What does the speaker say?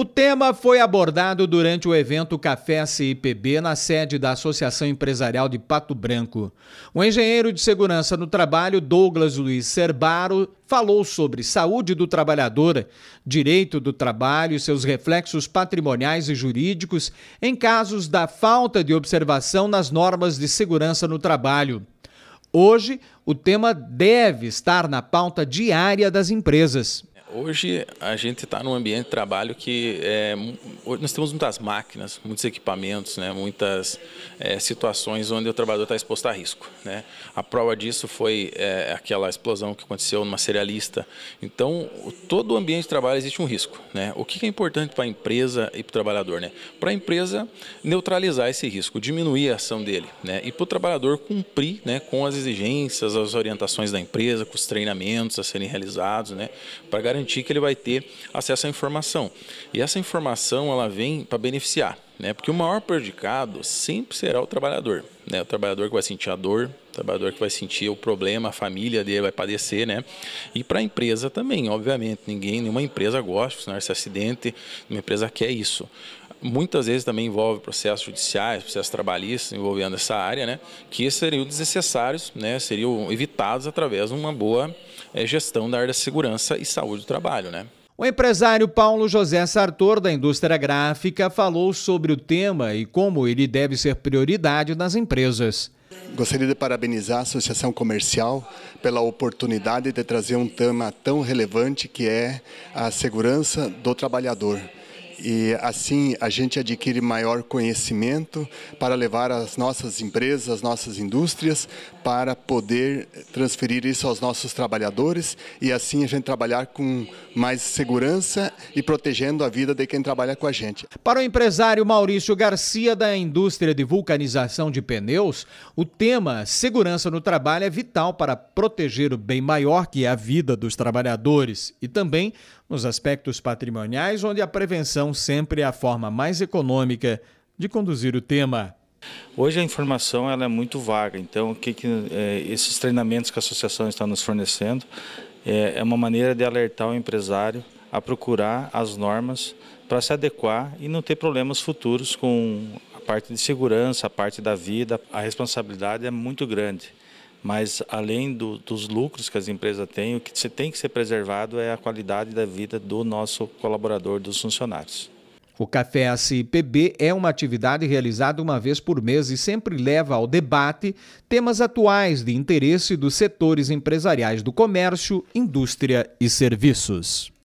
O tema foi abordado durante o evento Café CIPB na sede da Associação Empresarial de Pato Branco. O engenheiro de segurança no trabalho, Douglas Luiz Cerbaro, falou sobre saúde do trabalhador, direito do trabalho e seus reflexos patrimoniais e jurídicos em casos da falta de observação nas normas de segurança no trabalho. Hoje, o tema deve estar na pauta diária das empresas. Hoje a gente está num ambiente de trabalho que é, nós temos muitas máquinas, muitos equipamentos, né, muitas é, situações onde o trabalhador está exposto a risco. Né? A prova disso foi é, aquela explosão que aconteceu numa cerealista. Então, todo o ambiente de trabalho existe um risco. Né? O que é importante para a empresa e para o trabalhador? Né? Para a empresa neutralizar esse risco, diminuir a ação dele. Né? E para o trabalhador cumprir né, com as exigências, as orientações da empresa, com os treinamentos a serem realizados, né, para garantir garantir que ele vai ter acesso à informação. E essa informação ela vem para beneficiar, né? Porque o maior prejudicado sempre será o trabalhador, né? O trabalhador que vai sentir a dor, o trabalhador que vai sentir o problema, a família dele vai padecer, né? E para a empresa também, obviamente, ninguém, nenhuma empresa gosta, se não esse acidente, uma empresa quer isso muitas vezes também envolve processos judiciais, processos trabalhistas envolvendo essa área, né, que seriam desnecessários, né, seriam evitados através de uma boa é, gestão da área da segurança e saúde do trabalho. Né. O empresário Paulo José Sartor, da indústria gráfica, falou sobre o tema e como ele deve ser prioridade nas empresas. Gostaria de parabenizar a Associação Comercial pela oportunidade de trazer um tema tão relevante que é a segurança do trabalhador e assim a gente adquire maior conhecimento para levar as nossas empresas, as nossas indústrias, para poder transferir isso aos nossos trabalhadores e assim a gente trabalhar com mais segurança e protegendo a vida de quem trabalha com a gente. Para o empresário Maurício Garcia da indústria de vulcanização de pneus, o tema segurança no trabalho é vital para proteger o bem maior que é a vida dos trabalhadores e também nos aspectos patrimoniais onde a prevenção são sempre a forma mais econômica de conduzir o tema. Hoje a informação ela é muito vaga, então o que, que é, esses treinamentos que a associação está nos fornecendo é, é uma maneira de alertar o empresário a procurar as normas para se adequar e não ter problemas futuros com a parte de segurança, a parte da vida. A responsabilidade é muito grande mas além do, dos lucros que as empresas têm, o que tem que ser preservado é a qualidade da vida do nosso colaborador, dos funcionários. O Café ACPB é uma atividade realizada uma vez por mês e sempre leva ao debate temas atuais de interesse dos setores empresariais do comércio, indústria e serviços.